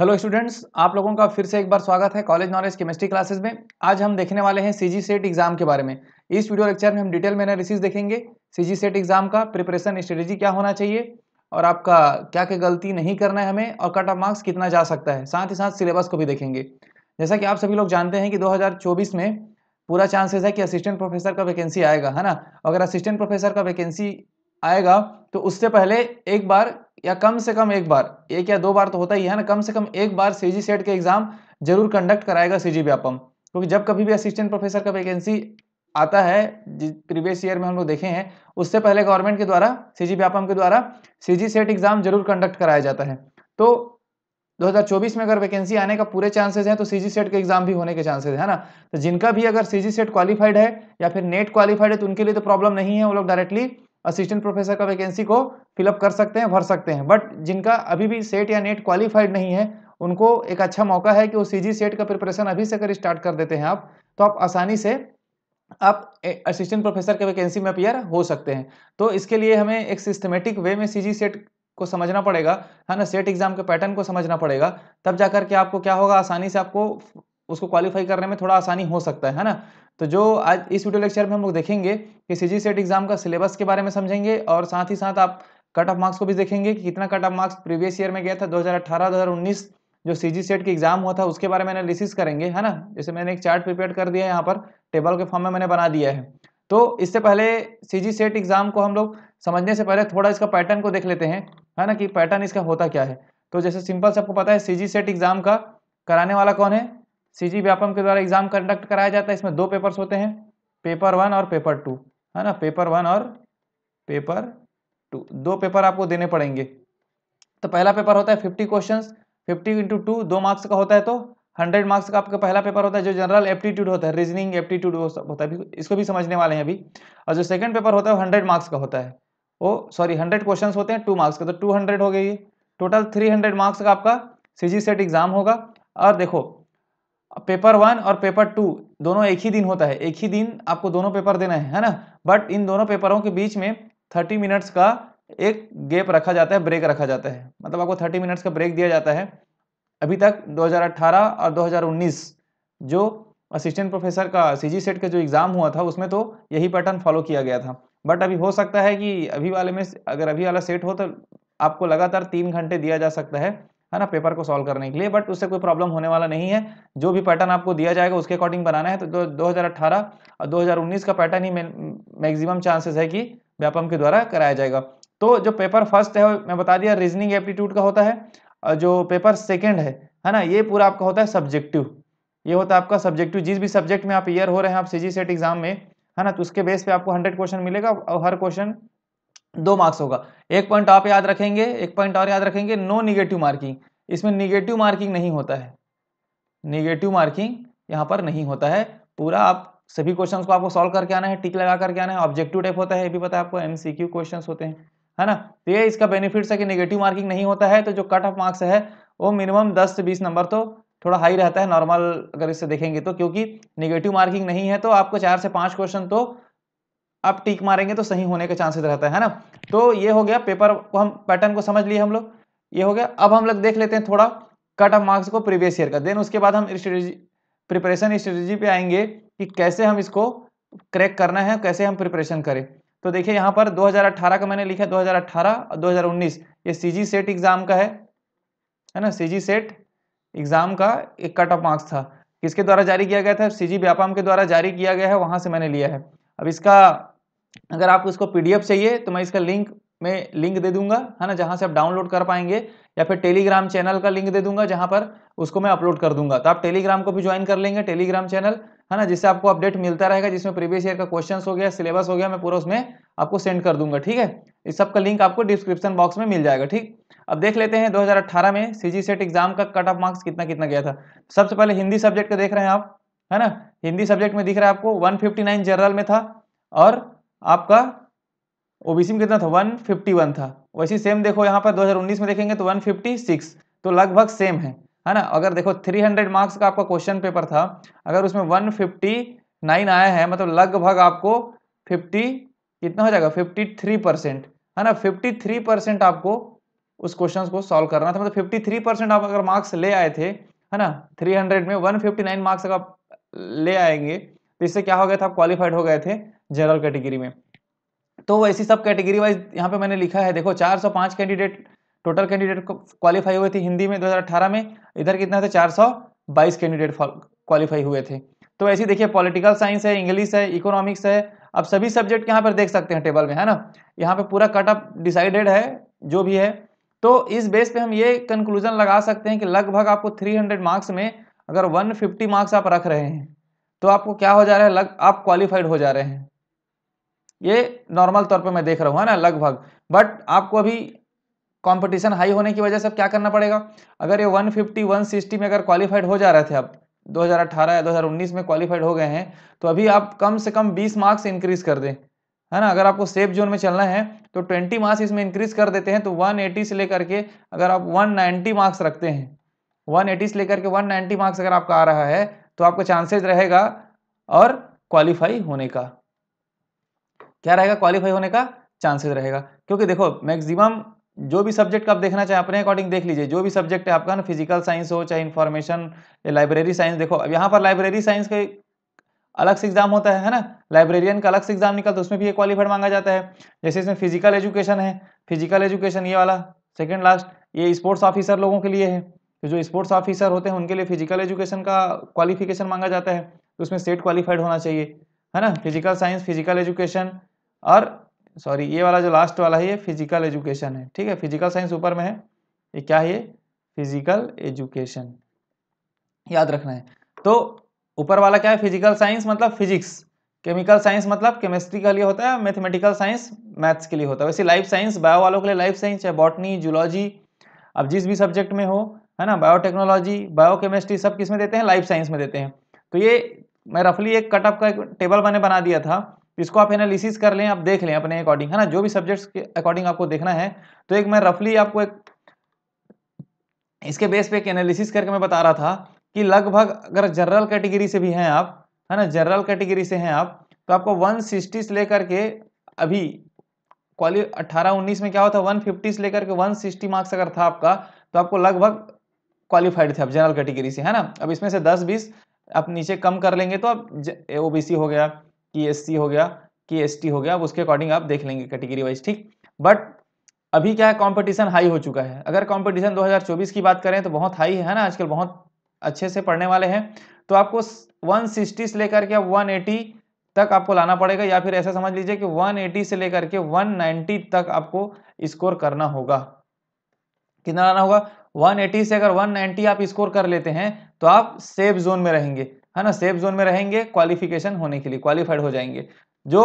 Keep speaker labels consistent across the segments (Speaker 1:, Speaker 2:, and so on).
Speaker 1: hello students आप लोगों का फिर से एक बार स्वागत है कॉलेज नॉलेज केमिस्ट्री क्लासेस में आज हम देखने वाले हैं सी जी सेट एग्जाम के बारे में इस वीडियो लेक्चर में हम डिटेल में एनालिसिस देखेंगे सी जी सेट एग्जाम का प्रिपरेशन स्ट्रेटेजी क्या होना चाहिए और आपका क्या क्या गलती नहीं करना है हमें और कट ऑफ मार्क्स कितना जा सकता है साथ ही साथ सिलेबस को भी देखेंगे जैसा कि आप सभी लोग जानते हैं कि दो में पूरा चांसेस है कि असिस्टेंट प्रोफेसर का वैकेंसी आएगा है ना अगर असिस्टेंट प्रोफेसर का वैकेंसी आएगा तो उससे पहले एक बार या कम से कम एक बार एक या दो बार तो होता ही है ना कम से कम एक बार सीजी सेट के एग्जाम जरूर कंडक्ट कराएगा सीजी व्यापम क्योंकि जब कभी भी असिस्टेंट प्रोफेसर का वैकेंसी आता है प्रीवियस ईयर में हम लोग देखे हैं उससे पहले गवर्नमेंट के द्वारा सीजी व्यापम के द्वारा सीजी सेट एग्जाम जरूर कंडक्ट कराया जाता है तो 2024 में अगर वैकेंसी आने का पूरे चांसेस हैं तो सीजी सेट के एग्जाम भी होने के चांसेस है ना तो जिनका भी अगर सीजी सेट क्वालिफाइड है या फिर नेट क्वालिफाइड है तो उनके लिए तो प्रॉब्लम नहीं है वो लोग डायरेक्टली असिस्टेंट प्रोफेसर का वैकेंसी को फिलअप कर सकते हैं भर सकते हैं बट जिनका अभी भी सेट या नेट क्वालिफाइड नहीं है उनको एक अच्छा मौका है कि वो सी सेट का प्रिपरेशन अभी से अगर स्टार्ट कर देते हैं आप तो आप आसानी से आप असिस्टेंट प्रोफेसर के वैकेंसी में अपियर हो सकते हैं तो इसके लिए हमें एक सिस्टमेटिक वे में सी सेट को समझना पड़ेगा है ना सेट एग्जाम के पैटर्न को समझना पड़ेगा तब जाकर के आपको क्या होगा आसानी से आपको उसको क्वालिफाई करने में थोड़ा आसानी हो सकता है है ना तो जो आज इस वीडियो लेक्चर में हम लोग देखेंगे कि सी जी सेट एग्जाम का सिलेबस के बारे में समझेंगे और साथ ही साथ आप कट ऑफ मार्क्स को भी देखेंगे कि कितना cut off marks previous year में गया था 2018 2019 जो सी जी सेट के एग्जाम हुआ था उसके बारे में एनालिसिस करेंगे है ना जैसे मैंने एक चार्ट प्रिपेयर कर दिया है यहाँ पर टेबल के फॉर्म में मैंने बना दिया है तो इससे पहले सी जी सेट एग्जाम को हम लोग समझने से पहले थोड़ा इसका पैटर्न को देख लेते हैं है ना कि पैटर्न इसका होता क्या है तो जैसे सिंपल से आपको पता है सी जी सेट एग्जाम का कराने वाला कौन है सी जी व्यापम के द्वारा एग्जाम कंडक्ट कराया जाता है इसमें दो पेपर्स होते हैं पेपर वन और पेपर टू है ना पेपर वन और पेपर टू दो पेपर आपको देने पड़ेंगे तो पहला पेपर होता है fifty question fifty into two दो मार्क्स का होता है तो हंड्रेड मार्क्स का आपका पहला पेपर होता है जो जनरल एप्टीट्यूड होता है रीजनिंग एप्टीट्यूड होता है इसको भी समझने वाले हैं अभी और जो सेकंड पेपर होता है वो हंड्रेड मार्क्स का होता है वो सॉरी हंड्रेड क्वेश्चन होते हैं टू मार्क्स का तो टू हंड्रेड हो गई टोटल थ्री हंड्रेड मार्क्स का आपका सी जी सेट एग्जाम होगा और देखो पेपर वन और पेपर टू दोनों एक ही दिन होता है एक ही दिन आपको दोनों पेपर देना है है ना बट इन दोनों पेपरों के बीच में थर्टी मिनट्स का एक गैप रखा जाता है ब्रेक रखा जाता है मतलब आपको थर्टी मिनट्स का ब्रेक दिया जाता है अभी तक 2018 और 2019 जो असिस्टेंट प्रोफेसर का जी सेट का जो एग्ज़ाम हुआ था उसमें तो यही पैटर्न फॉलो किया गया था बट अभी हो सकता है कि अभी वाले में अगर अभी वाला सेट हो तो आपको लगातार तीन घंटे दिया जा सकता है है ना पेपर को सॉल्व करने के लिए बट उससे कोई प्रॉब्लम होने वाला नहीं है जो भी पैटर्न आपको दिया जाएगा उसके अकॉर्डिंग बनाना है तो दो और दो का पैटर्न ही मैक्सिमम चांसेस है कि व्यापम के द्वारा कराया जाएगा तो जो पेपर फर्स्ट है मैं बता दिया रीजनिंग एप्टीट्यूड का होता है और जो पेपर सेकेंड है है ना ये पूरा आपका होता है सब्जेक्टिव ये होता है आपका सब्जेक्टिव जिस भी सब्जेक्ट में आप ईयर हो रहे हैं आप सी सेट एग्जाम में है ना तो उसके बेस पे आपको हंड्रेड क्वेश्चन मिलेगा और हर क्वेश्चन दो मार्क्स होगा एक पॉइंट आप याद रखेंगे एक पॉइंट और याद रखेंगे नो निगेटिव मार्किंग इसमें निगेटिव मार्किंग नहीं होता है निगेटिव मार्किंग यहाँ पर नहीं होता है पूरा आप सभी क्वेश्चन को आपको सॉल्व करके आना है टिक लगा करके आना है ऑब्जेक्टिव टाइप होता है ये भी पता है आपको एमसीक्यू क्वेश्चन होते हैं है ना तो ये इसका बेनिफिट्स है कि निगेटिव मार्किंग नहीं होता है तो जो कट ऑफ मार्क्स है वो मिनिमम दस से बीस नंबर तो थोड़ा हाई रहता है नॉर्मल अगर इससे देखेंगे तो क्योंकि निगेटिव मार्किंग नहीं है तो आपको चार से पाँच क्वेश्चन तो आप टीक मारेंगे तो सही होने का चांसेस रहता है ना तो ये हो गया पेपर को हम पैटर्न को समझ लिए हम लोग ये हो गया अब हम लोग देख लेते हैं थोड़ा कट ऑफ मार्क्स को प्रीवियस ईयर का देन उसके बाद हम स्ट्रेटेजी प्रिपरेशन स्ट्रेटेजी पे आएंगे कि कैसे हम इसको क्रैक करना है कैसे हम प्रिपरेशन करें तो देखिए यहाँ पर 2018 का मैंने लिखा 2018 और 2019 ये सी जी सेट एग्ज़ाम का है है ना सी जी सेट एग्ज़ाम का एक कट ऑफ मार्क्स था किसके द्वारा जारी किया गया था सी जी के द्वारा जारी किया गया है वहाँ से मैंने लिया है अब इसका अगर आपको इसको पी चाहिए तो मैं इसका लिंक में लिंक दे दूंगा है ना जहाँ से आप डाउनलोड कर पाएंगे या फिर टेलीग्राम चैनल का लिंक दे दूंगा जहां पर उसको मैं अपलोड कर दूंगा तो आप टेलीग्राम को भी ज्वाइन कर लेंगे टेलीग्राम चैनल है ना जिससे आपको अपडेट मिलता रहेगा जिसमें प्रीवियस ईयर का क्वेश्चन हो गया सिलेबस हो गया मैं पूरा उसमें आपको सेंड कर दूंगा ठीक है इस सब का लिंक आपको डिस्क्रिप्शन बॉक्स में मिल जाएगा ठीक अब देख लेते हैं 2018 में सी सेट एग्जाम का कट ऑफ मार्क्स कितना कितना गया था सबसे पहले हिंदी सब्जेक्ट का देख रहे हैं आप है ना हिंदी सब्जेक्ट में दिख रहा है आपको वन जनरल में था और आपका ओबीसी में कितना था वन फिफ्टी वन था वैसे सेम देखो यहाँ पर दो हजार उन्नीस में देखेंगे तो वन फिफ्टी सिक्स तो लगभग सेम है है ना अगर देखो थ्री हंड्रेड मार्क्स का आपका क्वेश्चन पेपर था अगर उसमें नाइन आया है मतलब लगभग आपको फिफ्टी कितना हो जाएगा फिफ्टी थ्री परसेंट है ना फिफ्टी थ्री परसेंट आपको उस क्वेश्चन को सॉल्व करना था मतलब थ्री परसेंट आप अगर मार्क्स ले आए थे है ना थ्री हंड्रेड में वन फिफ्टी नाइन मार्क्स अगर आप ले आएंगे तो इससे क्या हो गया था आप क्वालिफाइड हो गए थे जनरल कैटेगरी में तो वैसी सब कैटेगरी वाइज यहाँ पे मैंने लिखा है देखो 405 कैंडिडेट टोटल कैंडिडेट क्वालिफाई हुए थे हिंदी में 2018 में इधर कितना थे 422 कैंडिडेट क्वालिफाई हुए थे तो ऐसी देखिए पॉलिटिकल साइंस है इंग्लिश है इकोनॉमिक्स है अब सभी सब्जेक्ट यहाँ पर देख सकते हैं टेबल में है ना यहाँ पे पूरा कटअप डिसाइडेड है जो भी है तो इस बेस पे हम ये कंक्लूजन लगा सकते हैं कि लगभग आपको 300 मार्क्स में अगर 150 मार्क्स आप रख रहे हैं तो आपको क्या हो जा रहा है लग आप क्वालिफाइड हो जा रहे हैं ये नॉर्मल तौर पे मैं देख रहा हूँ है ना लगभग बट आपको अभी कंपटीशन हाई होने की वजह से अब क्या करना पड़ेगा अगर ये 150 160 में अगर क्वालिफाइड हो जा रहे थे अब 2018 या 2019 में क्वालिफाइड हो गए हैं तो अभी आप कम से कम 20 मार्क्स इंक्रीज कर दें है ना अगर आपको सेफ जोन में चलना है तो 20 मार्क्स इसमें इंक्रीज कर देते हैं तो 180 से लेकर के अगर आप 190 मार्क्स रखते हैं 180 से लेकर के 190 मार्क्स अगर आपका आ रहा है तो आपका चांसेज रहेगा और क्वालिफाई होने का क्या रहेगा क्वालिफाई होने का चांसेस रहेगा क्योंकि देखो मैक्सिमम जो भी सब्जेक्ट का आप देखना चाहें अपने अकॉर्डिंग देख लीजिए जो भी सब्जेक्ट है आपका ना फिजिकल साइंस हो चाहे इन्फॉर्मेशन लाइब्रेरी साइंस देखो अब यहाँ पर लाइब्रेरी साइंस के अलग से एग्जाम होता है है ना लाइब्रेरियन का अलग से एग्जाम निकलता है उसमें भी ये क्वालिफाइड मांगा जाता है जैसे इसमें फिजिकल एजुकेशन है फिजिकल एजुकेशन ये वाला सेकेंड लास्ट ये स्पोर्ट्स ऑफिसर लोगों के लिए है तो जो स्पोर्ट्स ऑफिसर होते हैं उनके लिए फिजिकल एजुकेशन का क्वालिफिकेशन मांगा जाता है तो उसमें स्टेट क्वालिफाइड होना चाहिए है ना फिजिकल साइंस फिजिकल एजुकेशन और सॉरी ये वाला जो लास्ट वाला है ये फिजिकल एजुकेशन है ठीक है फिजिकल साइंस ऊपर में है ये क्या है ये फिजिकल एजुकेशन याद रखना है तो ऊपर वाला क्या है फिजिकल साइंस मतलब फिजिक्स केमिकल साइंस मतलब केमिस्ट्री के लिए होता है मैथमेटिकल साइंस मैथ्स के लिए होता है वैसे लाइफ साइंस बायो वालों के लिए लाइफ साइंस चाहे बॉटनी जूलॉजी अब जिस भी सब्जेक्ट में हो है ना बायोटेक्नोलॉजी बायोकेमिस्ट्री सब किस में देते हैं लाइफ साइंस में देते हैं तो ये मैं रफली एक कटअप का एक टेबल मैंने बना दिया था इसको आप एनालिसिस कर लें आप देख लें अपने अकॉर्डिंग है ना जो भी सब्जेक्ट्स के अकॉर्डिंग आपको देखना है तो एक मैं रफली आपको एक इसके बेस पे एक एनालिसिस करके मैं बता रहा था कि लगभग अगर जनरल कैटेगरी से भी हैं आप है ना जनरल कैटेगरी से हैं आप तो आपको वन सिक्सटी से लेकर के अभी क्वाली अट्ठारह उन्नीस में क्या होता है फिफ्टी से लेकर के वन सिक्सटी मार्क्स अगर था आपका तो आपको लगभग क्वालिफाइड थे आप जनरल कैटेगरी से है ना अब इसमें से दस बीस आप नीचे कम कर लेंगे तो आप सी हो गया की एस सी हो गया की एस टी हो गया अब उसके अकॉर्डिंग आप देख लेंगे कैटेगरी वाइज ठीक बट अभी क्या है कॉम्पिटिशन हाई हो चुका है अगर कॉम्पिटिशन 2024 की बात करें तो बहुत हाई है ना आजकल बहुत अच्छे से पढ़ने वाले हैं तो आपको 160 से लेकर के 180 तक आपको लाना पड़ेगा या फिर ऐसा समझ लीजिए कि 180 से लेकर के 190 तक आपको स्कोर करना होगा कितना लाना होगा 180 से अगर 190 आप स्कोर कर लेते हैं तो आप सेफ जोन में रहेंगे है ना सेफ जोन में रहेंगे क्वालिफिकेशन होने के लिए क्वालिफाइड हो जाएंगे जो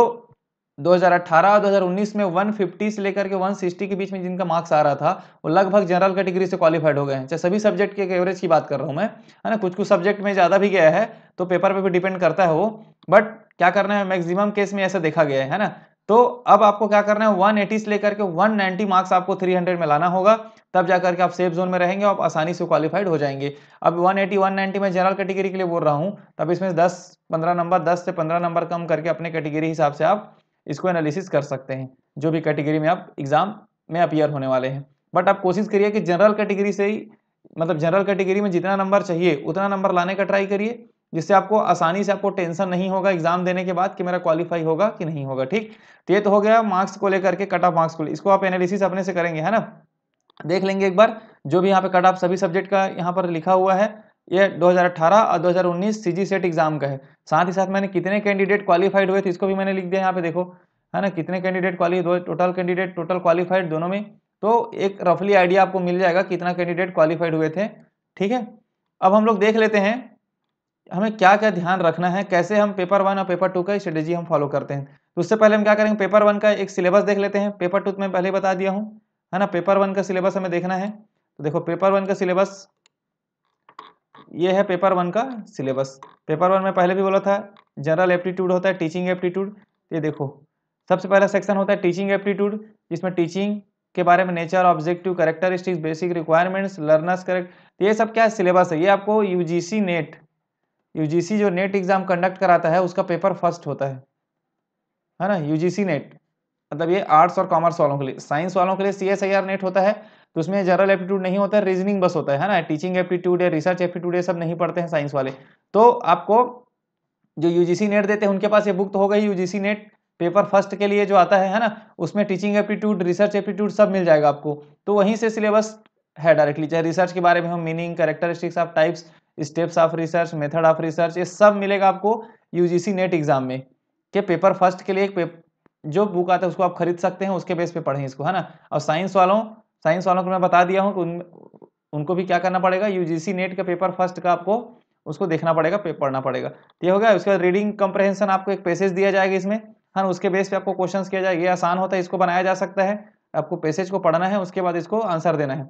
Speaker 1: 2018 और 2019 में 150 से लेकर के 160 के बीच में जिनका मार्क्स आ रहा था वो लगभग जनरल कैटेगरी से क्वालिफाइड हो गए हैं चाहे सभी सब्जेक्ट के एवरेज की बात कर रहा हूँ मैं है ना कुछ कुछ सब्जेक्ट में ज़्यादा भी गया है तो पेपर पे भी डिपेंड करता है वो बट क्या करना है मैक्सिमम केस में ऐसा देखा गया है ना तो अब आपको क्या करना है 180 से लेकर के 190 मार्क्स आपको 300 में लाना होगा तब जाकर के आप सेफ जोन में रहेंगे आप आसानी से क्वालिफाइड हो जाएंगे अब 180 190 मैं जनरल कैटेगरी के लिए बोल रहा हूँ तब इसमें 10 15 नंबर 10 से 15 नंबर कम करके अपने कैटेगरी हिसाब से आप इसको एनालिसिस कर सकते हैं जो भी कैटेगरी में आप एग्जाम में अपियर होने वाले हैं बट आप कोशिश करिए कि जनरल कैटेगरी से ही मतलब जनरल कैटेगरी में जितना नंबर चाहिए उतना नंबर लाने का ट्राई करिए जिससे आपको आसानी से आपको टेंशन नहीं होगा एग्जाम देने के बाद कि मेरा क्वालिफाई होगा कि नहीं होगा ठीक तो ये तो हो गया मार्क्स को लेकर के कट ऑफ मार्क्स को इसको आप एनालिसिस अपने से करेंगे है ना देख लेंगे एक बार जो भी यहाँ पे कट ऑफ सभी सब्जेक्ट का यहाँ पर लिखा हुआ है ये 2018 और 2019 सीजी सेट एग्जाम का है साथ ही साथ मैंने कितने कैंडिडेट क्वालिफाइड हुए थे इसको भी मैंने लिख दिया यहाँ पे देखो है ना कितने candidate qualified total candidate total qualified दोनों में तो एक रफली आइडिया आपको मिल जाएगा कितना कैंडिडेट क्वालिफाइड हुए थे ठीक है अब हम लोग देख लेते हैं हमें क्या क्या ध्यान रखना है कैसे हम पेपर वन और पेपर टू का स्ट्रेटेजी हम फॉलो करते हैं तो उससे पहले हम क्या करेंगे पेपर वन का एक सिलेबस देख लेते हैं पेपर टू में पहले बता दिया हूँ है ना पेपर वन का सिलेबस हमें देखना है तो देखो पेपर वन का सिलेबस ये है पेपर वन का सिलेबस पेपर वन में पहले भी बोला था जनरल एप्टीट्यूड होता है टीचिंग एप्टीट्यूड ये देखो सबसे पहला सेक्शन होता है टीचिंग एप्टीट्यूड जिसमें टीचिंग के बारे में nature objective characteristics basic requirements learners correct ये सब क्या सिलेबस है ये आपको यूजीसी नेट यूजीसी जो नेट एग्जाम कंडक्ट कराता है उसका पेपर फर्स्ट होता है है ना यूजीसी नेट मतलब ये आर्ट्स और कॉमर्स वालों के लिए साइंस वालों के लिए C S I R NET होता है तो उसमें जनरल एप्टीट्यूड नहीं होता है रीजनिंग बस होता है ना टीचिंग एप्टीट्यूड या रिसर्च एप्टीट्यूड ये सब नहीं पढ़ते हैं साइंस वाले तो आपको जो यूजीसी नेट देते हैं उनके पास ये बुक तो होगा ही यूजीसी नेट पेपर फर्स्ट के लिए जो आता है है ना उसमें टीचिंग एप्टीट्यूड रिसर्च एप्टीट्यूड सब मिल जाएगा आपको तो वहीं से सिलेबस है डायरेक्टली चाहे रिसर्च के बारे में हो meaning characteristics of types steps of research method of research ये सब मिलेगा आपको यूजीसी नेट एग्जाम में के पेपर फर्स्ट के लिए एक जो बुक आता है उसको आप खरीद सकते हैं उसके बेस पे पढ़ें इसको है ना और साइंस वालों साइंस वालों को मैं बता दिया हूँ कि उन, उनको भी क्या करना पड़ेगा यू नेट का पेपर फर्स्ट का आपको उसको देखना पड़ेगा पढ़ना पड़ेगा तो ये हो गया उसके बाद रीडिंग कंप्रहेंसन आपको एक पेसेज दिया जाएगा इसमें है ना उसके बेस पर आपको क्वेश्चन किया जाएगा ये आसान होता है इसको बनाया जा सकता है आपको पैसेज को पढ़ना है उसके बाद इसको आंसर देना है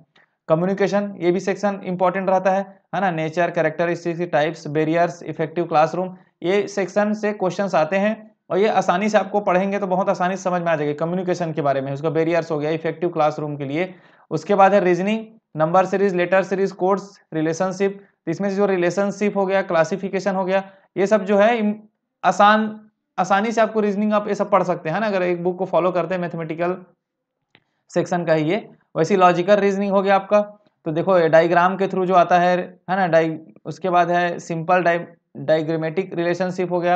Speaker 1: कम्युनिकेशन ये भी सेक्शन इंपॉर्टेंट रहता है है ना nature character types barriers effective classroom ये सेक्शन से क्वेश्चन आते हैं और ये आसानी से आपको पढ़ेंगे तो बहुत आसानी से समझ में आ जाएगी कम्युनिकेशन के बारे में उसका बेरियर्स हो गया इफेक्टिव क्लासरूम के लिए उसके बाद है reasoning number series letter series course relationship इसमें से जो रिलेशनशिप हो गया क्लासिफिकेशन हो गया ये सब जो है आसान आसानी से आपको रीजनिंग आप ये सब पढ़ सकते हैं ना अगर एक बुक को फॉलो करते हैं मैथमेटिकल सेक्शन का ही ये वैसी लॉजिकल रीजनिंग हो गया आपका तो देखो डाइग्राम के थ्रू जो आता है है ना डाइ उसके बाद है सिंपल डाइ डाइग्रामेटिक रिलेशनशिप हो गया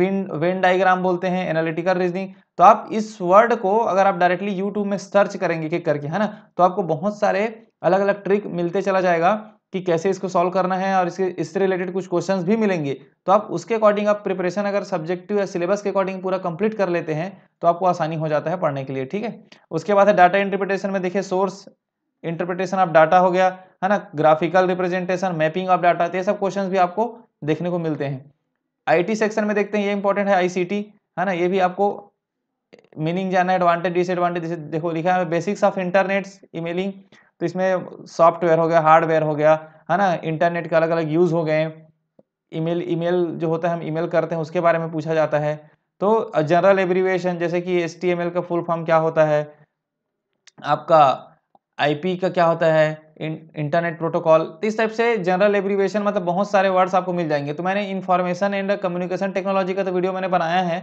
Speaker 1: विन वेन डाइग्राम बोलते हैं एनालिटिकल रीजनिंग तो आप इस वर्ड को अगर आप डायरेक्टली यूट्यूब में सर्च करेंगे क्लिक करके है ना तो आपको बहुत सारे अलग अलग ट्रिक मिलते चला जाएगा कि कैसे इसको सॉल्व करना है और इसके इससे रिलेटेड कुछ क्वेश्चंस भी मिलेंगे तो आप उसके अकॉर्डिंग आप प्रिपरेशन अगर सब्जेक्टिव या सिलेबस के अकॉर्डिंग पूरा कंप्लीट कर लेते हैं तो आपको आसानी हो जाता है पढ़ने के लिए ठीक है उसके बाद है डाटा इंटरप्रिटेशन में देखिए सोर्स इंटरप्रिटेशन ऑफ डाटा हो गया है ना graphical representation mapping of data ये सब क्वेश्चन भी आपको देखने को मिलते हैं आई सेक्शन में देखते हैं ये इंपॉर्टेंट है आई है ना ये भी आपको मीनिंग जाना है एडवांटेज डिसएडवांटेज देखो लिखा है बेसिक्स ऑफ इंटरनेट्स ईमेलिंग तो इसमें सॉफ्टवेयर हो गया हार्डवेयर हो गया है ना इंटरनेट के अलग अलग यूज़ हो गए ईमेल ईमेल जो होता है हम ईमेल करते हैं उसके बारे में पूछा जाता है तो जनरल एब्रीवेशन जैसे कि एस का फुल फॉर्म क्या होता है आपका आईपी का क्या होता है इंटरनेट प्रोटोकॉल तो इस टाइप से जनरल एब्रीवेशन मतलब बहुत सारे वर्ड्स आपको मिल जाएंगे तो मैंने इन्फॉर्मेशन एंड कम्युनिकेशन टेक्नोलॉजी का तो वीडियो मैंने बनाया है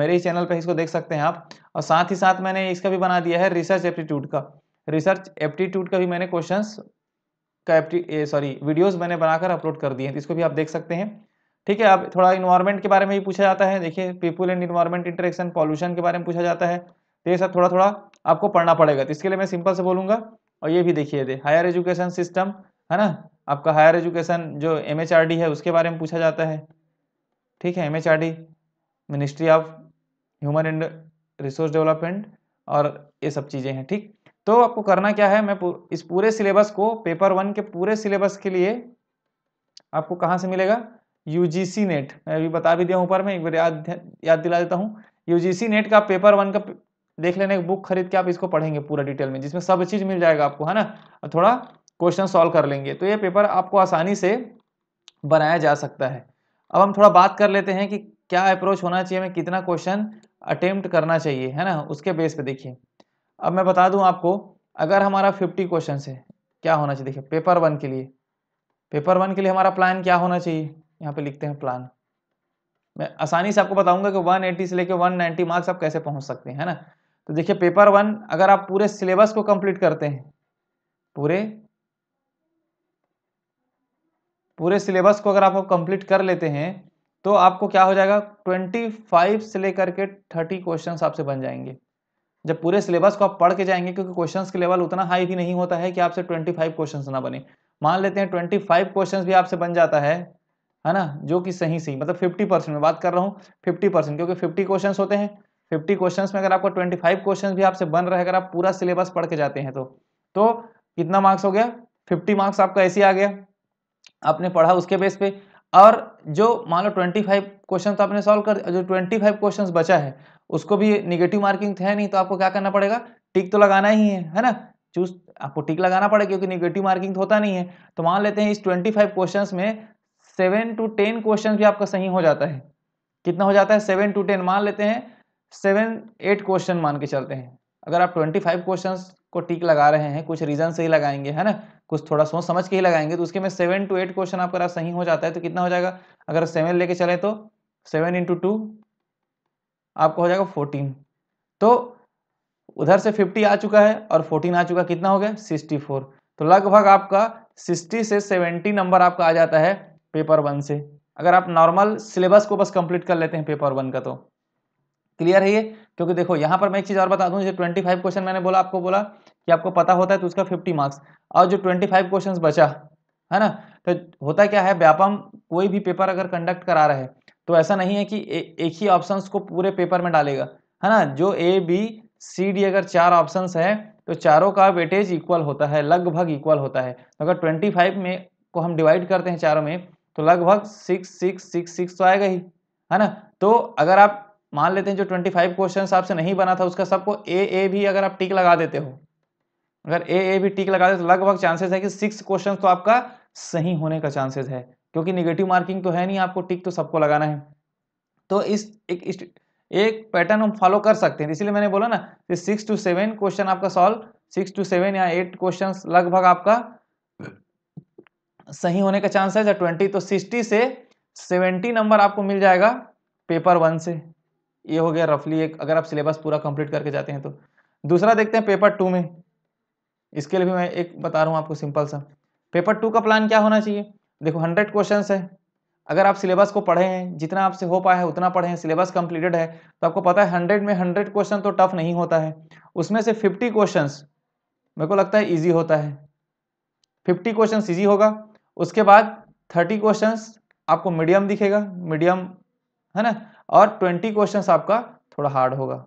Speaker 1: मेरे ही चैनल पर इसको देख सकते हैं आप और साथ ही साथ मैंने इसका भी बना दिया है रिसर्च एप्टीट्यूड का रिसर्च एप्टीट्यूड का भी मैंने क्वेश्चन का सॉरी वीडियोज़ मैंने बनाकर अपलोड कर दिए हैं तो इसको भी आप देख सकते हैं ठीक है अब थोड़ा इन्वायरमेंट के बारे में भी पूछा जाता है देखिए people and environment interaction pollution के बारे में पूछा जाता है तो ये सब थोड़ा थोड़ा आपको पढ़ना पड़ेगा तो इसके लिए मैं सिंपल से बोलूँगा और ये भी देखिए दे हायर एजुकेशन सिस्टम है ना आपका हायर एजुकेशन जो एम है उसके बारे में पूछा जाता है ठीक है M ministry of human and resource development और ये सब चीज़ें हैं ठीक तो आपको करना क्या है मैं इस पूरे सिलेबस को पेपर वन के पूरे सिलेबस के लिए आपको कहाँ से मिलेगा यूजीसी नेट मैं अभी बता भी दिया हूँ ऊपर मैं एक बार याद याद दिला देता हूँ यूजीसी नेट का पेपर वन का देख लेने एक बुक खरीद के आप इसको पढ़ेंगे पूरा डिटेल में जिसमें सब चीज़ मिल जाएगा आपको है ना और थोड़ा क्वेश्चन सॉल्व कर लेंगे तो ये पेपर आपको आसानी से बनाया जा सकता है अब हम थोड़ा बात कर लेते हैं कि क्या अप्रोच होना चाहिए हमें कितना क्वेश्चन अटेम्प्ट करना चाहिए है ना उसके बेस पे देखिए अब मैं बता दूं आपको अगर हमारा 50 क्वेश्चन है क्या होना चाहिए देखिए पेपर वन के लिए पेपर वन के लिए हमारा प्लान क्या होना चाहिए यहाँ पे लिखते हैं प्लान मैं आसानी से आपको बताऊंगा कि 180 से लेकर 190 मार्क्स आप कैसे पहुँच सकते हैं है ना तो देखिए पेपर वन अगर आप पूरे सिलेबस को कंप्लीट करते हैं पूरे पूरे सिलेबस को अगर आप कंप्लीट कर लेते हैं तो आपको क्या हो जाएगा 25 से लेकर के 30 क्वेश्चन आपसे बन जाएंगे जब पूरे सिलेबस को आप पढ़ के जाएंगे क्योंकि क्वेश्चंस के लेवल उतना हाई भी नहीं होता है कि आपसे 25 क्वेश्चन ना बने मान लेते हैं 25 क्वेश्चन भी आपसे बन जाता है है ना जो कि सही सही मतलब 50 परसेंट में बात कर रहा हूँ 50 परसेंट क्योंकि 50 क्वेश्चंस होते हैं 50 क्वेश्चंस में अगर आपको 25 क्वेश्चंस भी आपसे बन रहे अगर आप पूरा सिलेबस पढ़ के जाते हैं तो तो कितना मार्क्स हो गया फिफ्टी मार्क्स आपका ऐसे आ गया आपने पढ़ा उसके बेस पे और जो मान लो फाइव क्वेश्चन तो आपने सॉल्व कर जो फाइव क्वेश्चन बचा है उसको भी निगेटिव मार्किंग है नहीं तो आपको क्या करना पड़ेगा टिक तो लगाना ही है है ना चूज आपको टिक लगाना पड़ेगा क्योंकि निगेटिव मार्किंग होता नहीं है तो मान लेते हैं इस ट्वेंटी फाइव क्वेश्चन में सेवन टू टेन क्वेश्चन भी आपका सही हो जाता है कितना हो जाता है सेवन टू टेन मान लेते हैं सेवन एट क्वेश्चन मान के चलते हैं अगर आप ट्वेंटी फाइव क्वेश्चन को टिक लगा रहे हैं कुछ रीजन से ही लगाएंगे है ना कुछ थोड़ा सोच समझ के ही लगाएंगे तो उसके में सेवन टू एट क्वेश्चन आपका सही हो जाता है तो कितना हो जाएगा अगर सेवन लेके चले तो सेवन इंटू टू आपका हो जाएगा फोर्टीन तो उधर से फिफ्टी आ चुका है और फोर्टीन आ चुका कितना हो गया सिक्सटी फोर तो लगभग आपका सिक्सटी से सेवेंटी नंबर आपका आ जाता है पेपर वन से अगर आप नॉर्मल सिलेबस को बस कंप्लीट कर लेते हैं पेपर वन का तो क्लियर है ये क्योंकि देखो यहाँ पर मैं एक चीज़ और बता दूँ जो ट्वेंटी फाइव क्वेश्चन मैंने बोला आपको बोला कि आपको पता होता है तो उसका फिफ्टी मार्क्स और जो ट्वेंटी फाइव क्वेश्चन बचा है ना तो होता क्या है व्यापम कोई भी पेपर अगर कंडक्ट करा रहा है तो ऐसा नहीं है कि ए, एक ही ऑप्शंस को पूरे पेपर में डालेगा है ना जो ए बी सी डी अगर चार ऑप्शंस है तो चारों का वेटेज इक्वल होता है लगभग इक्वल होता है तो अगर ट्वेंटी फाइव में को हम डिवाइड करते हैं चारों में तो लगभग सिक्स सिक्स सिक्स सिक्स तो आएगा ही है ना तो अगर आप मान लेते हैं जो ट्वेंटी फाइव क्वेश्चन आपसे नहीं बना था उसका सबको ए ए भी अगर आप टिक लगा देते हो अगर ए ए भी टिक लगा दे तो लगभग चांसेस है कि सिक्स क्वेश्चन तो आपका सही होने का चांसेस है क्योंकि निगेटिव मार्किंग तो है नहीं आपको टिक तो सबको लगाना है तो इस एक इस, एक पैटर्न हम फॉलो कर सकते हैं इसलिए मैंने बोला ना कि सिक्स टू सेवन क्वेश्चन आपका सॉल्व सिक्स टू सेवन या एट क्वेश्चन लगभग आपका सही होने का चांस है जब ट्वेंटी तो सिक्सटी से सेवेंटी नंबर आपको मिल जाएगा पेपर वन से ये हो गया रफली एक अगर आप सिलेबस पूरा कंप्लीट करके जाते हैं तो दूसरा देखते हैं पेपर टू में इसके लिए भी मैं एक बता रहा हूँ आपको सिंपल सा पेपर टू का प्लान क्या होना चाहिए देखो हंड्रेड क्वेश्चन है अगर आप सिलेबस को पढ़े हैं जितना आपसे हो पाया है उतना पढ़े हैं सिलेबस कंप्लीटेड है तो आपको पता है हंड्रेड में हंड्रेड क्वेश्चन तो टफ नहीं होता है उसमें से फिफ्टी क्वेश्चन मेरे को लगता है ईजी होता है फिफ्टी क्वेश्चन ईजी होगा उसके बाद थर्टी क्वेश्चन आपको मीडियम दिखेगा मीडियम है ना और ट्वेंटी क्वेश्चन आपका थोड़ा हार्ड होगा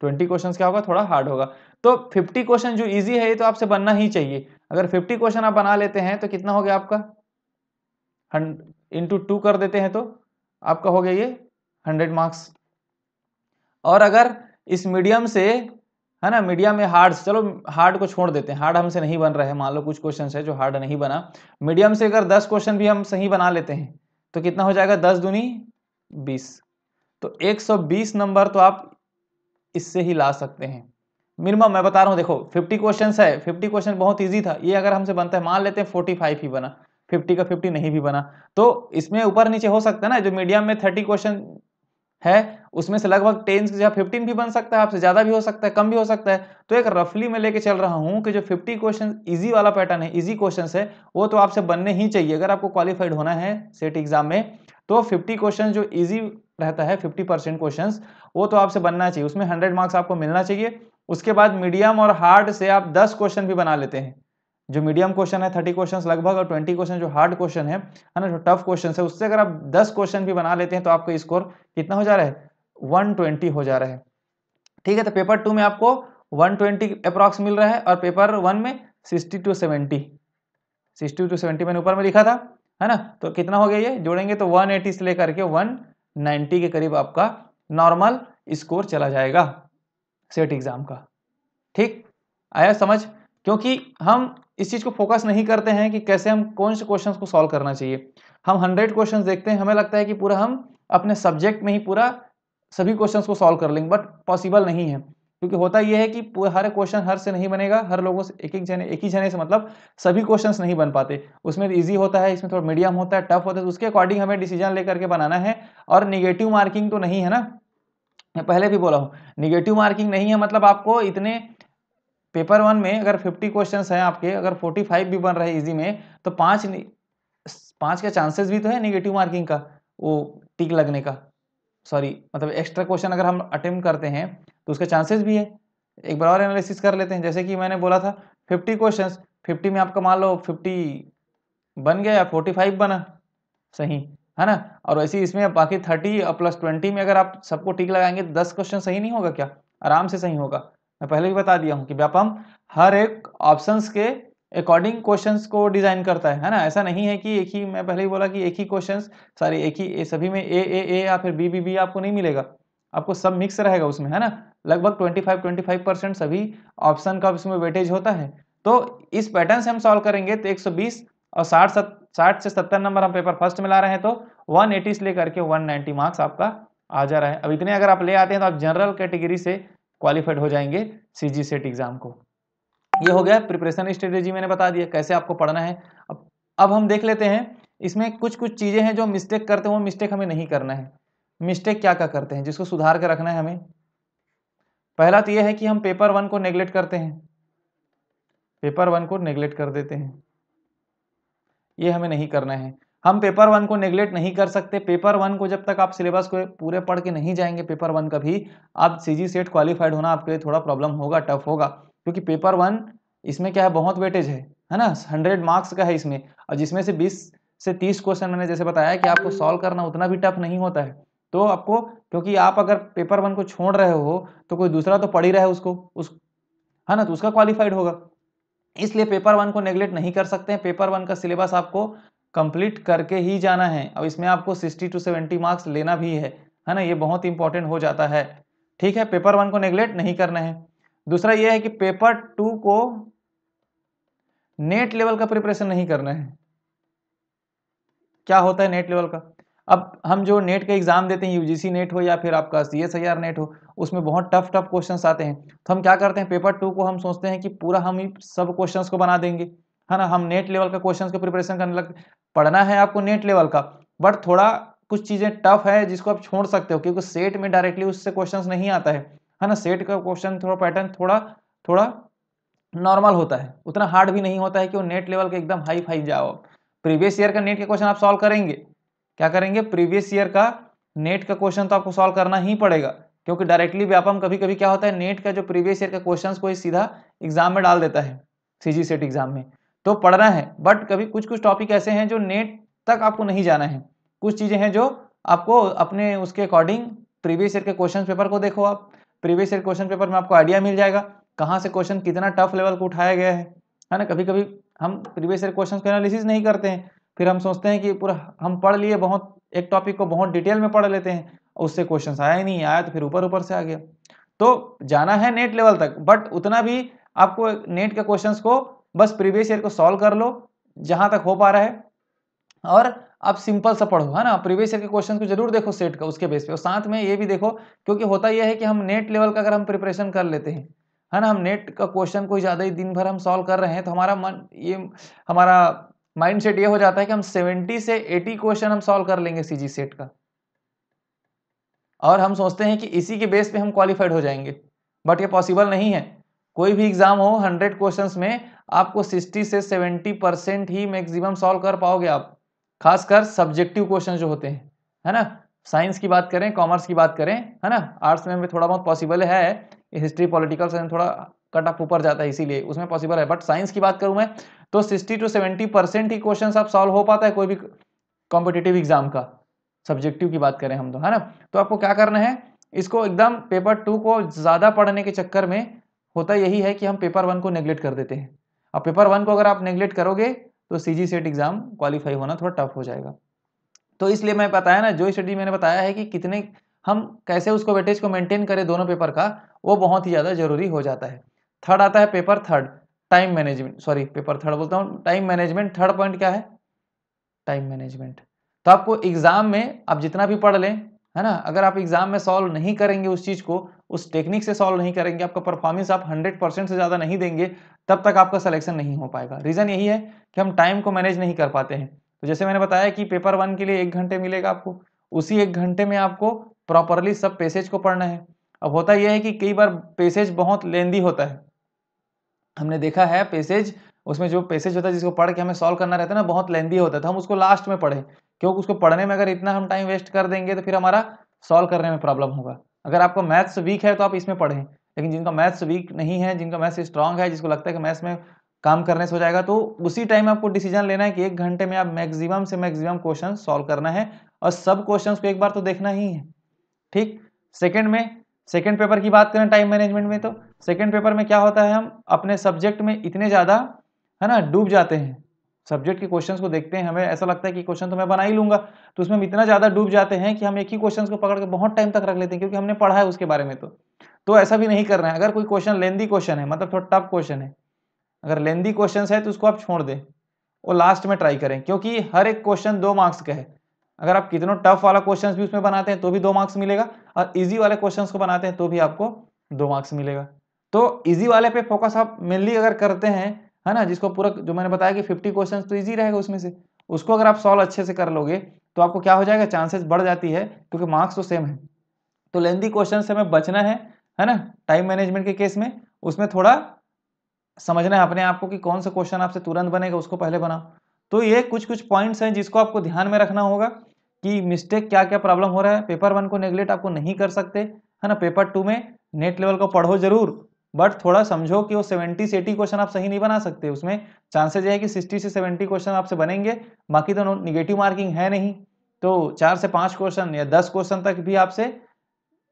Speaker 1: ट्वेंटी क्वेश्चन क्या होगा थोड़ा हार्ड होगा तो फिफ्टी क्वेश्चन जो ईजी है ये तो आपसे बनना ही चाहिए अगर 50 क्वेश्चन आप बना लेते हैं तो कितना हो गया आपका इंटू टू कर देते हैं तो आपका हो गया ये 100 मार्क्स और अगर इस मीडियम से है ना मीडियम में हार्ड चलो हार्ड को छोड़ देते हैं हार्ड हमसे नहीं बन रहे हैं मान लो कुछ क्वेश्चन है जो हार्ड नहीं बना मीडियम से अगर दस क्वेश्चन भी हम सही बना लेते हैं तो कितना हो जाएगा दस दुनी बीस तो 120 नंबर तो आप इससे ही ला सकते हैं मिनिमम मैं बता रहा हूँ देखो 50 क्वेश्चन है 50 क्वेश्चन बहुत ईजी था ये अगर हमसे बनता है मान लेते हैं 45 ही बना 50 का 50 नहीं भी बना तो इसमें ऊपर नीचे हो सकता है ना जो मीडियम में 30 क्वेश्चन है उसमें से लगभग टेन या फिफ्टीन भी बन सकता है आपसे ज़्यादा भी हो सकता है कम भी हो सकता है तो एक रफली मैं लेके चल रहा हूँ कि जो फिफ्टी क्वेश्चन ईजी वाला पैटर्न है ईजी क्वेश्चन है वो तो आपसे बनने ही चाहिए अगर आपको क्वालिफाइड होना है सेट एग्जाम में तो फिफ्टी क्वेश्चन जो ईजी रहता है फिफ्टी परसेंट क्वेश्चन वो तो आपसे बनना चाहिए उसमें हंड्रेड मार्क्स आपको मिलना चाहिए उसके बाद मीडियम और हार्ड से आप दस क्वेश्चन भी बना लेते हैं जो मीडियम क्वेश्चन है थर्टी क्वेश्चन लगभग और ट्वेंटी क्वेश्चन जो हार्ड क्वेश्चन है है ना जो टफ क्वेश्चन है उससे अगर आप दस क्वेश्चन भी बना लेते हैं तो आपका स्कोर कितना हो जा रहा है वन ट्वेंटी हो जा रहा है ठीक है तो पेपर टू में आपको वन ट्वेंटी अप्रॉक्स मिल रहा है और पेपर वन में sixty to seventy sixty to seventy मैंने ऊपर में लिखा था है ना तो कितना हो गया ये जोड़ेंगे तो वन एटी से लेकर के वन नाइन्टी के करीब आपका नॉर्मल स्कोर चला जाएगा सेट एग्जाम का ठीक आया समझ क्योंकि हम इस चीज़ को फोकस नहीं करते हैं कि कैसे हम कौन से क्वेश्चंस को सॉल्व करना चाहिए हम हंड्रेड क्वेश्चंस देखते हैं हमें लगता है कि पूरा हम अपने सब्जेक्ट में ही पूरा सभी क्वेश्चंस को सॉल्व कर लेंगे बट पॉसिबल नहीं है क्योंकि होता यह है कि हर क्वेश्चन हर से नहीं बनेगा हर लोगों से एक एक जने एक ही जने से मतलब सभी क्वेश्चंस नहीं बन पाते उसमें ईजी तो होता है इसमें थोड़ा मीडियम होता है टफ होता है तो उसके अकॉर्डिंग हमें डिसीजन लेकर के बनाना है और निगेटिव मार्किंग तो नहीं है ना मैं पहले भी बोला हूँ निगेटिव मार्किंग नहीं है मतलब आपको इतने पेपर वन में अगर फिफ्टी क्वेश्चन हैं आपके अगर फोर्टी फाइव भी बन रहे इजी में तो पाँच पाँच के चांसेस भी तो है निगेटिव मार्किंग का वो टिक लगने का सॉरी मतलब एक्स्ट्रा क्वेश्चन अगर हम अटेम्प्ट करते हैं तो उसके चांसेस भी है एक बार और एनालिसिस कर लेते हैं जैसे कि मैंने बोला था फिफ्टी क्वेश्चन फिफ्टी में आपका मान लो फिफ्टी बन गया या फोर्टी फाइव बना सही है ना और वैसे इसमें बाकी थर्टी प्लस ट्वेंटी में अगर आप सबको टिक लगाएंगे तो दस क्वेश्चन सही नहीं होगा क्या आराम से सही होगा मैं पहले भी बता दिया हूँ कि व्यापम हर एक ऑप्शंस के अकॉर्डिंग क्वेश्चंस को डिजाइन करता है है ना ऐसा नहीं है कि एक ही मैं पहले ही बोला कि एक ही क्वेश्चंस सारी एक ही ए सभी में ए ए ए या फिर बी बी बी आपको नहीं मिलेगा आपको सब मिक्स रहेगा उसमें है ना लगभग 25 25 परसेंट सभी ऑप्शन का उसमें वेटेज होता है तो इस पैटर्न से हम सॉल्व करेंगे तो 120 और साठ साठ से सत्तर नंबर हम पेपर फर्स्ट में ला रहे हैं तो वन एटी से लेकर के वन नाइन्टी मार्क्स आपका आ जा रहा है अब इतने अगर आप ले आते हैं तो आप जनरल कैटेगरी से क्वालिफाइड हो जाएंगे सी जी सेट एग्जाम को ये हो गया प्रिपरेशन स्ट्रेटेजी मैंने बता दिया कैसे आपको पढ़ना है अब अब हम देख लेते हैं इसमें कुछ कुछ चीज़ें हैं जो मिस्टेक करते हैं वो मिस्टेक हमें नहीं करना है मिस्टेक क्या क्या करते हैं जिसको सुधार कर रखना है हमें पहला तो ये है कि हम पेपर वन को नेग्लेक्ट करते हैं पेपर वन को नेग्लेक्ट कर देते हैं ये हमें नहीं करना है हम पेपर वन को नेग्लेक्ट नहीं कर सकते पेपर वन को जब तक आप सिलेबस को पूरे पढ़ के नहीं जाएंगे पेपर वन का भी आप सी जी सेट क्वालिफाइड होना आपके लिए थोड़ा प्रॉब्लम होगा टफ होगा क्योंकि पेपर वन इसमें क्या है बहुत वेटेज है है ना हंड्रेड मार्क्स का है इसमें और जिसमें से बीस से तीस क्वेश्चन मैंने जैसे बताया कि आपको सॉल्व करना उतना भी टफ नहीं होता है तो आपको क्योंकि आप अगर पेपर वन को छोड़ रहे हो तो कोई दूसरा तो पढ़ ही रहा है उसको उस है ना तो उसका क्वालिफाइड होगा इसलिए पेपर वन को नेग्लेक्ट नहीं कर सकते हैं पेपर वन का सिलेबस आपको कंप्लीट करके ही जाना है अब इसमें आपको सिक्सटी टू सेवेंटी मार्क्स लेना भी है है ना ये बहुत इंपॉर्टेंट हो जाता है ठीक है पेपर वन को नेग्लेक्ट नहीं करना है दूसरा ये है कि पेपर टू को नेट लेवल का प्रिपरेशन नहीं करना है क्या होता है नेट लेवल का अब हम जो नेट का एग्ज़ाम देते हैं यूजीसी नेट हो या फिर आपका C S I R NET हो उसमें बहुत टफ टफ क्वेश्चन आते हैं तो हम क्या करते हैं पेपर टू को हम सोचते हैं कि पूरा हम ही सब क्वेश्चन को बना देंगे है ना हम नेट लेवल का क्वेश्चन का प्रिपरेशन करने लग पढ़ना है आपको नेट लेवल का बट थोड़ा कुछ चीज़ें टफ है जिसको आप छोड़ सकते हो क्योंकि सेट में डायरेक्टली उससे क्वेश्चन नहीं आता है है ना सेट का क्वेश्चन थोड़ा पैटर्न थोड़ा थोड़ा नॉर्मल होता है उतना हार्ड भी नहीं होता है कि वो नेट लेवल का एकदम हाई फाई जाओ प्रीवियस ईयर का नेट के क्वेश्चन आप सॉल्व करेंगे क्या करेंगे प्रीवियस ईयर का नेट का क्वेश्चन तो आपको सॉल्व करना ही पड़ेगा क्योंकि डायरेक्टली व्यापम कभी कभी क्या होता है नेट का जो प्रीवियस ईयर का क्वेश्चन कोई सीधा एग्जाम में डाल देता है सी सेट एग्जाम में तो पढ़ना है बट कभी कुछ कुछ टॉपिक ऐसे हैं जो नेट तक आपको नहीं जाना है कुछ चीज़ें हैं जो आपको अपने उसके अकॉर्डिंग प्रीवियस ईयर के क्वेश्चन पेपर को देखो आप प्रीवियस ईयर क्वेश्चन पेपर में आपको आइडिया मिल जाएगा कहाँ से क्वेश्चन कितना टफ लेवल को उठाया गया है है ना कभी कभी हम प्रीवियस ईयर क्वेश्चन का एनालिसिस नहीं करते हैं फिर हम सोचते हैं कि पूरा हम पढ़ लिए बहुत एक टॉपिक को बहुत डिटेल में पढ़ लेते हैं उससे क्वेश्चन आया ही नहीं आया तो फिर ऊपर ऊपर से आ गया तो जाना है नेट लेवल तक बट उतना भी आपको नेट के क्वेश्चंस को बस प्रीवियस ईयर को सॉल्व कर लो जहां तक हो पा रहा है और आप सिंपल सा पढ़ो है ना प्रीवियस ईयर के क्वेश्चन को जरूर देखो सेट का उसके बेस पे और साथ में ये भी देखो क्योंकि होता यह है कि हम नेट लेवल का अगर हम प्रिपरेशन कर लेते हैं है ना हम नेट का क्वेश्चन कोई ज़्यादा ही दिन भर हम सॉल्व कर रहे हैं तो हमारा मन ये हमारा माइंडसेट ये हो जाता है कि हम 70 से 80 क्वेश्चन हम सॉल्व कर लेंगे सीजी सेट का और हम सोचते हैं कि इसी के बेस पे हम क्वालिफाइड हो जाएंगे बट ये पॉसिबल नहीं है कोई भी एग्जाम हो हंड्रेड क्वेश्चन में आपको सिक्सटी से सेवेंटी परसेंट ही मैक्सिमम सॉल्व कर पाओगे आप खासकर सब्जेक्टिव क्वेश्चन जो होते हैं है ना साइंस की बात करें कॉमर्स की बात करें है ना आर्ट्स में भी थोड़ा बहुत पॉसिबल है हिस्ट्री पॉलिटिकल साइंस थोड़ा कट ऑफ ऊपर जाता है इसीलिए उसमें पॉसिबल है बट साइंस की बात करूँ मैं तो सिक्सटी टू सेवेंटी परसेंट ही क्वेश्चन आप सॉल्व हो पाता है कोई भी कॉम्पिटेटिव एग्जाम का सब्जेक्टिव की बात करें हम तो है ना तो आपको क्या करना है इसको एकदम पेपर टू को ज़्यादा पढ़ने के चक्कर में होता यही है कि हम पेपर वन को नेग्लेक्ट कर देते हैं अब पेपर वन को अगर आप नेग्लेक्ट करोगे तो सी जी सेट एग्ज़ाम क्वालिफाई होना थोड़ा टफ हो जाएगा तो इसलिए मैं बताया ना जो स्टडी मैंने बताया है कि कितने हम कैसे उसको वेटेज को मेंटेन करें दोनों पेपर का वो बहुत ही ज़्यादा ज़रूरी हो जाता है थर्ड आता है paper third time management sorry paper third बोलता हूँ टाइम मैनेजमेंट थर्ड पॉइंट क्या है टाइम मैनेजमेंट तो आपको एग्जाम में आप जितना भी पढ़ लें है ना अगर आप एग्जाम में सॉल्व नहीं करेंगे उस चीज को उस टेक्निक से सॉल्व नहीं करेंगे आपका परफॉर्मेंस आप 100 परसेंट से ज़्यादा नहीं देंगे तब तक आपका सिलेक्शन नहीं हो पाएगा रीज़न यही है कि हम टाइम को मैनेज नहीं कर पाते हैं तो जैसे मैंने बताया कि पेपर वन के लिए एक घंटे मिलेगा आपको उसी एक घंटे में आपको प्रॉपरली सब पेसेज को पढ़ना है अब होता यह है कि कई बार पेसेज बहुत लेंदी होता है हमने देखा है पैसेज उसमें जो पैसेज होता है जिसको पढ़ के हमें सॉल्व करना रहता है ना बहुत लेंदी होता था तो हम उसको लास्ट में पढ़ें क्योंकि उसको पढ़ने में अगर इतना हम टाइम वेस्ट कर देंगे तो फिर हमारा सॉल्व करने में प्रॉब्लम होगा अगर आपका मैथ्स वीक है तो आप इसमें पढ़ें लेकिन जिनका मैथ्स वीक नहीं है जिनका मैथ्स स्ट्रांग है जिसको लगता है कि मैथ्स में काम करने से हो जाएगा तो उसी टाइम आपको डिसीजन लेना है कि एक घंटे में आप मैक्सिमम से मैक्सिमम क्वेश्चन सॉल्व करना है और सब क्वेश्चन को एक बार तो देखना ही है ठीक सेकेंड में सेकेंड पेपर की बात करें टाइम मैनेजमेंट में तो सेकेंड पेपर में क्या होता है हम अपने सब्जेक्ट में इतने ज़्यादा है ना डूब जाते हैं सब्जेक्ट के क्वेश्चंस को देखते हैं हमें ऐसा लगता है कि क्वेश्चन तो मैं बना ही लूंगा तो उसमें हम इतना ज़्यादा डूब जाते हैं कि हम एक ही क्वेश्चन को पकड़ के बहुत टाइम तक रख लेते हैं क्योंकि हमने पढ़ा है उसके बारे में तो तो ऐसा भी नहीं करना है अगर कोई क्वेश्चन लेंदी क्वेश्चन है मतलब थोड़ा टफ क्वेश्चन है अगर लेंदी क्वेश्चन है तो उसको आप छोड़ दें और लास्ट में ट्राई करें क्योंकि हर एक क्वेश्चन दो मार्क्स का है अगर आप कितनों टफ वाला क्वेश्चन भी उसमें बनाते हैं तो भी दो मार्क्स मिलेगा और ईजी वाले क्वेश्चन को बनाते हैं तो भी आपको दो मार्क्स मिलेगा तो ईजी वाले पे फोकस आप मेनली अगर करते हैं है ना जिसको पूरा जो मैंने बताया कि फिफ्टी क्वेश्चन तो ईजी रहेगा उसमें से उसको अगर आप सॉल्व अच्छे से कर लोगे तो आपको क्या हो जाएगा चांसेस बढ़ जाती है क्योंकि मार्क्स तो सेम है तो लेंदी क्वेश्चन से हमें बचना है है ना टाइम मैनेजमेंट के केस में उसमें थोड़ा समझना है अपने आप को कि कौन सा क्वेश्चन आपसे तुरंत बनेगा उसको पहले बनाओ तो ये कुछ कुछ पॉइंट्स हैं जिसको आपको ध्यान में रखना होगा कि मिस्टेक क्या क्या प्रॉब्लम हो रहा है पेपर वन को नेग्लेक्ट आपको नहीं कर सकते है ना पेपर टू में नेट लेवल को पढ़ो जरूर बट थोड़ा समझो कि वो सेवेंटी से एटी क्वेश्चन आप सही नहीं बना सकते उसमें चांसेज है कि सिक्सटी से सेवेंटी क्वेश्चन आपसे बनेंगे बाकी तो निगेटिव मार्किंग है नहीं तो चार से पाँच क्वेश्चन या दस क्वेश्चन तक भी आपसे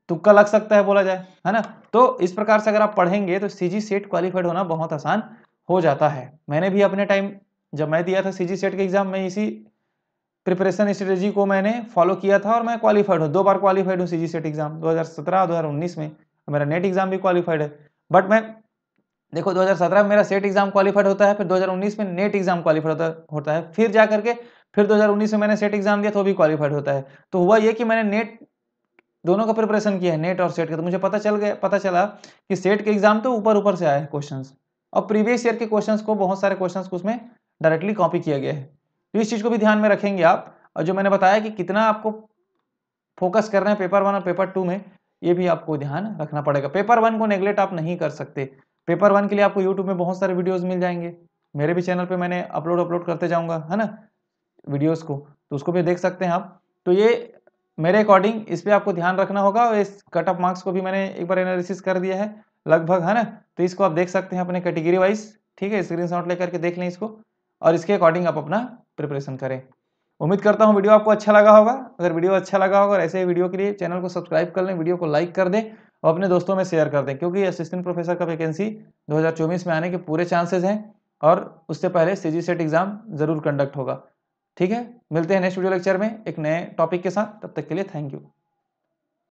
Speaker 1: तुक्का लग सकता है बोला जाए है ना तो इस प्रकार से अगर आप पढ़ेंगे तो सी जी सेट क्वालिफाइड होना बहुत आसान हो जाता है मैंने भी अपने टाइम जब मैं दिया था सी जी सेट के एग्जाम में इसी प्रिपरेशन स्ट्रेटेजी को मैंने फॉलो किया था और मैं क्वालिफाइड हूँ दो बार क्वालिफाइड हूँ सी जी सेट एग्जाम 2017 2019 में मेरा नेट एग्जाम भी क्वालिफाइड है बट मैं देखो 2017 में मेरा सेट एग्जाम क्वालिफाइड होता है फिर 2019 में नेट एग्जाम क्वालिफाइड होता है फिर जा करके फिर 2019 में मैंने सेट एग्जाम दिया तो भी क्वालिफाइड होता है तो हुआ ये कि मैंने नेट दोनों का प्रिपरेशन किया है नेट और सेट का तो मुझे पता चल गया पता चला कि सेट के एग्जाम तो ऊपर ऊपर से आए क्वेश्चन और प्रीवियस ईयर के क्वेश्चन को बहुत सारे क्वेश्चन उसमें डायरेक्टली कॉपी किया गया है तो इस चीज़ को भी ध्यान में रखेंगे आप और जो मैंने बताया कि कितना आपको फोकस करना है पेपर वन और पेपर टू में ये भी आपको ध्यान रखना पड़ेगा पेपर वन को नेग्लेक्ट आप नहीं कर सकते पेपर वन के लिए आपको यूट्यूब में बहुत सारे वीडियोज़ मिल जाएंगे मेरे भी चैनल पर मैंने अपलोड अपलोड करते जाऊँगा है ना वीडियोज़ को तो उसको भी देख सकते हैं आप तो ये मेरे अकॉर्डिंग इस पर आपको ध्यान रखना होगा और इस कट ऑफ मार्क्स को भी मैंने एक बार एनालिसिस कर दिया है लगभग है ना तो इसको आप देख सकते हैं अपने कैटेगरी वाइज ठीक है स्क्रीनशॉट लेकर के देख लें इसको और इसके अकॉर्डिंग आप अपना प्रिपरेशन करें उम्मीद करता हूँ वीडियो आपको अच्छा लगा होगा अगर वीडियो अच्छा लगा होगा और ऐसे ही वीडियो के लिए चैनल को सब्सक्राइब कर लें वीडियो को लाइक कर दें और अपने दोस्तों में शेयर कर दें क्योंकि असिस्टेंट प्रोफेसर का वैकेंसी दो में आने के पूरे चांसेस हैं और उससे पहले सी सेट एग्जाम जरूर कंडक्ट होगा ठीक है मिलते हैं नेक्स्ट वीडियो लेक्चर में एक नए टॉपिक के साथ तब तक के लिए थैंक यू